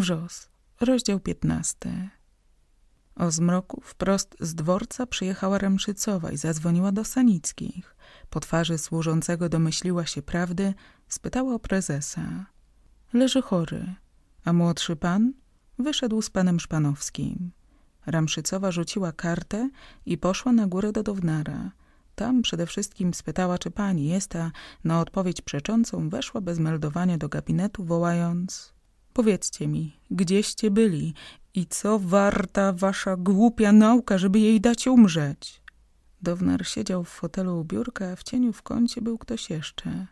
Wrzos, rozdział 15. O zmroku wprost z dworca przyjechała Ramszycowa i zadzwoniła do Sanickich. Po twarzy służącego domyśliła się prawdy, spytała o prezesa. Leży chory, a młodszy pan wyszedł z panem Szpanowskim. Ramszycowa rzuciła kartę i poszła na górę do Downara. Tam przede wszystkim spytała, czy pani jest, a na odpowiedź przeczącą weszła bez meldowania do gabinetu, wołając Powiedzcie mi, gdzieście byli i co warta wasza głupia nauka, żeby jej dać umrzeć? Downar siedział w fotelu u biurka, a w cieniu w kącie był ktoś jeszcze.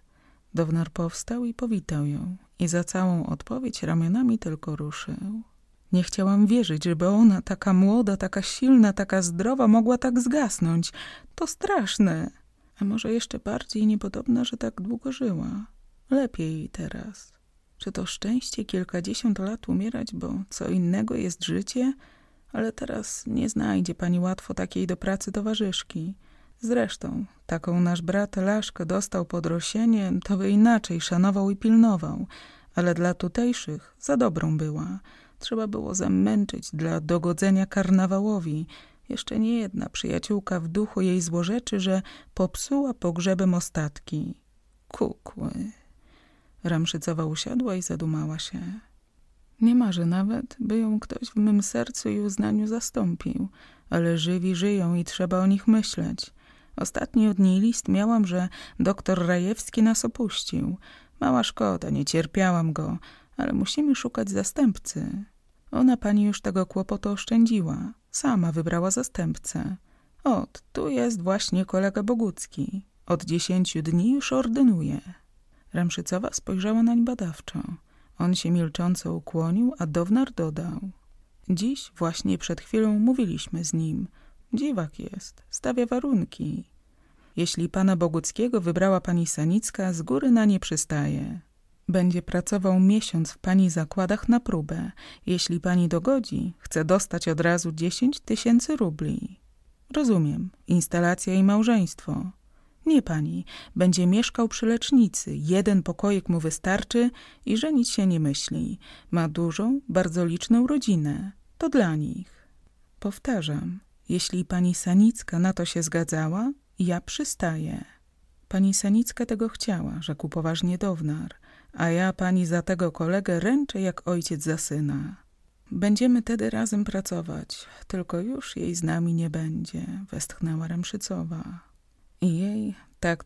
Downar powstał i powitał ją i za całą odpowiedź ramionami tylko ruszył. Nie chciałam wierzyć, żeby ona, taka młoda, taka silna, taka zdrowa, mogła tak zgasnąć. To straszne. A może jeszcze bardziej niepodobna, że tak długo żyła. Lepiej teraz. Czy to szczęście kilkadziesiąt lat umierać, bo co innego jest życie? Ale teraz nie znajdzie pani łatwo takiej do pracy towarzyszki. Zresztą, taką nasz brat Laszka dostał pod Rosienie, to by inaczej szanował i pilnował, ale dla tutejszych za dobrą była. Trzeba było zamęczyć dla dogodzenia karnawałowi. Jeszcze nie jedna przyjaciółka w duchu jej złorzeczy, że popsuła pogrzebem ostatki. Kukły. Ramszycowa usiadła i zadumała się. Nie marzę nawet, by ją ktoś w mym sercu i uznaniu zastąpił, ale żywi żyją i trzeba o nich myśleć. Ostatni od niej list miałam, że doktor Rajewski nas opuścił. Mała szkoda, nie cierpiałam go, ale musimy szukać zastępcy. Ona pani już tego kłopotu oszczędziła. Sama wybrała zastępcę. Ot, tu jest właśnie kolega Bogucki. Od dziesięciu dni już ordynuje. Ramszycowa spojrzała nań badawczo. On się milcząco ukłonił, a Downar dodał. Dziś, właśnie przed chwilą mówiliśmy z nim. Dziwak jest, stawia warunki. Jeśli pana Boguckiego wybrała pani Sanicka, z góry na nie przystaje. Będzie pracował miesiąc w pani zakładach na próbę. Jeśli pani dogodzi, chce dostać od razu dziesięć tysięcy rubli. Rozumiem, instalacja i małżeństwo. Nie, pani, będzie mieszkał przy lecznicy, jeden pokoik mu wystarczy i żenić się nie myśli. Ma dużą, bardzo liczną rodzinę. To dla nich. Powtarzam, jeśli pani Sanicka na to się zgadzała, ja przystaję. Pani Sanicka tego chciała, rzekł poważnie Downar, a ja pani za tego kolegę ręczę jak ojciec za syna. Będziemy tedy razem pracować, tylko już jej z nami nie będzie, westchnęła Remszycowa. I jej, tak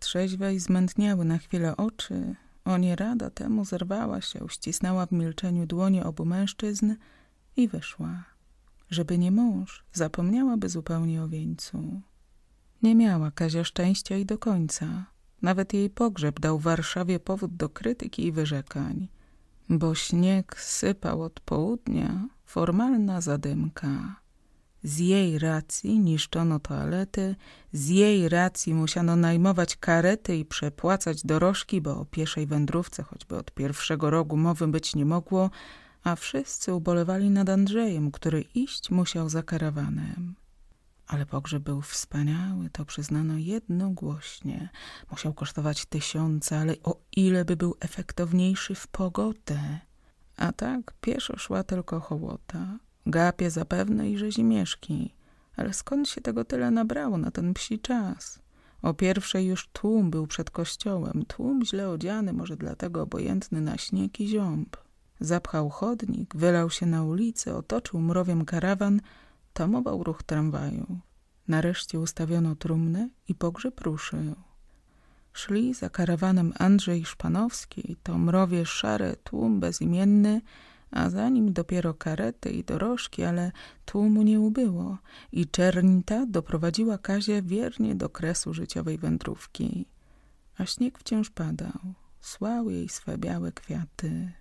i zmętniały na chwilę oczy. O rada temu zerwała się, uścisnęła w milczeniu dłonie obu mężczyzn i wyszła. Żeby nie mąż, zapomniałaby zupełnie o wieńcu. Nie miała Kazia szczęścia i do końca. Nawet jej pogrzeb dał Warszawie powód do krytyki i wyrzekań. Bo śnieg sypał od południa, formalna zadymka. Z jej racji niszczono toalety, z jej racji musiano najmować karety i przepłacać dorożki, bo o pieszej wędrówce choćby od pierwszego rogu mowy być nie mogło, a wszyscy ubolewali nad Andrzejem, który iść musiał za karawanem. Ale pogrzeb był wspaniały, to przyznano jednogłośnie. Musiał kosztować tysiące, ale o ile by był efektowniejszy w pogodę. A tak pieszo szła tylko hołota. Gapie zapewne i rzezimieszki. Ale skąd się tego tyle nabrało na ten psi czas? O pierwszej już tłum był przed kościołem, tłum źle odziany, może dlatego obojętny na śnieg i ziąb. Zapchał chodnik, wylał się na ulicę, otoczył mrowiem karawan, tamował ruch tramwaju. Nareszcie ustawiono trumnę i pogrzeb ruszył. Szli za karawanem Andrzej Szpanowski, to mrowie szare, tłum bezimienny, a za nim dopiero karety i dorożki, ale tłumu nie ubyło i ta doprowadziła Kazie wiernie do kresu życiowej wędrówki. A śnieg wciąż padał, słał jej swe białe kwiaty.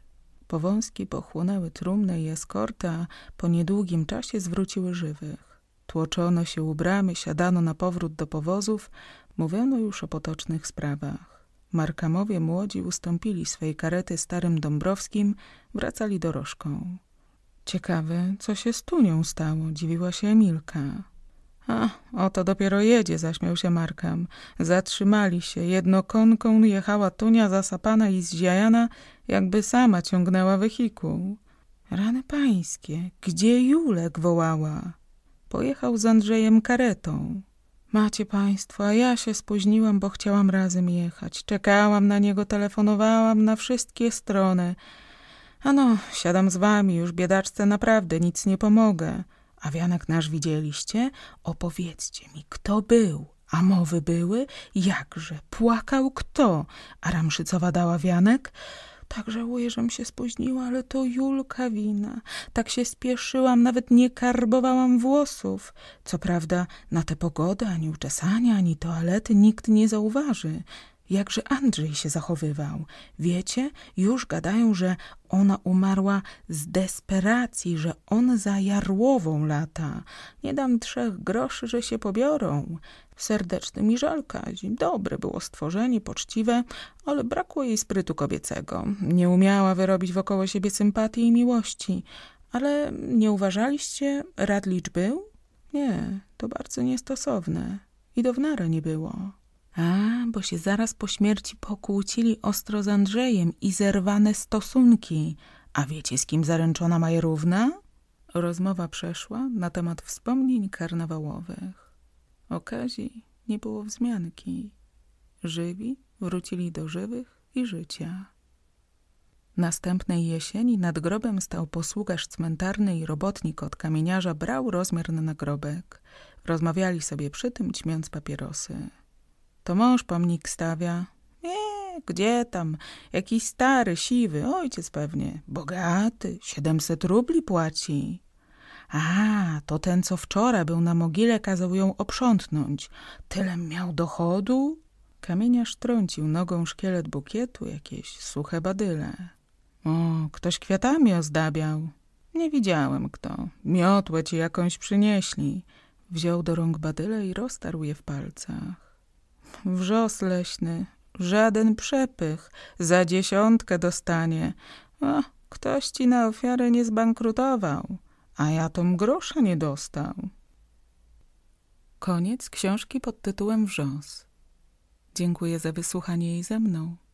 Powązki pochłonęły trumnę i eskorta, po niedługim czasie zwróciły żywych. Tłoczono się u bramy, siadano na powrót do powozów, mówiono już o potocznych sprawach. Markamowie młodzi ustąpili swej karety starym Dąbrowskim, wracali dorożką. Ciekawe, co się z Tunią stało, dziwiła się Emilka. A, oto dopiero jedzie, zaśmiał się Markam. Zatrzymali się, jedno jechała Tunia zasapana i zziajana, jakby sama ciągnęła wehikuł. Rany pańskie, gdzie Julek wołała? Pojechał z Andrzejem karetą. Macie państwo, a ja się spóźniłam, bo chciałam razem jechać. Czekałam na niego, telefonowałam na wszystkie strony. Ano, siadam z wami, już biedaczce naprawdę nic nie pomogę. A wianek nasz widzieliście? Opowiedzcie mi, kto był. A mowy były? Jakże? Płakał kto? A Ramszycowa dała wianek? Tak żałuję, żem się spóźniła, ale to Julka wina. Tak się spieszyłam, nawet nie karbowałam włosów. Co prawda, na tę pogodę ani uczesania, ani toalety nikt nie zauważy. Jakże Andrzej się zachowywał. Wiecie, już gadają, że ona umarła z desperacji, że on za jarłową lata. Nie dam trzech groszy, że się pobiorą. Serdeczny mi żal Kazi. Dobre było stworzenie, poczciwe, ale brakło jej sprytu kobiecego. Nie umiała wyrobić wokoło siebie sympatii i miłości. Ale nie uważaliście, Radlicz był? Nie, to bardzo niestosowne. I do wnara nie było. A, bo się zaraz po śmierci pokłócili ostro z Andrzejem i zerwane stosunki. A wiecie, z kim zaręczona Majerówna? Rozmowa przeszła na temat wspomnień karnawałowych. O Kazi nie było wzmianki. Żywi wrócili do żywych i życia. Następnej jesieni nad grobem stał posługarz cmentarny i robotnik od kamieniarza brał rozmiar na nagrobek. Rozmawiali sobie przy tym, ćmiąc papierosy. To mąż pomnik stawia. Nie, gdzie tam? Jakiś stary, siwy, ojciec pewnie. Bogaty, siedemset rubli płaci. A, to ten, co wczoraj był na mogile, kazał ją oprzątnąć. Tyle miał dochodu? Kamieniarz trącił nogą szkielet bukietu, jakieś suche badyle. O, ktoś kwiatami ozdabiał. Nie widziałem kto. Miotłe ci jakąś przynieśli. Wziął do rąk badyle i roztarł je w palcach wrzos leśny, żaden przepych, za dziesiątkę dostanie. O, ktoś ci na ofiarę nie zbankrutował, a ja tom grosza nie dostał. Koniec książki pod tytułem Wrzos. Dziękuję za wysłuchanie jej ze mną.